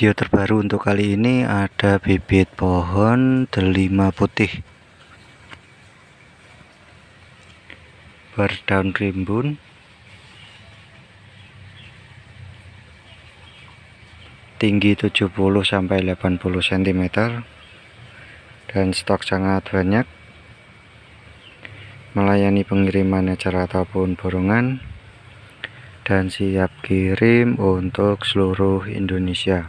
video terbaru untuk kali ini ada bibit pohon delima putih berdaun rimbun tinggi 70 sampai 80 cm dan stok sangat banyak melayani pengiriman ecer ataupun borongan dan siap kirim untuk seluruh Indonesia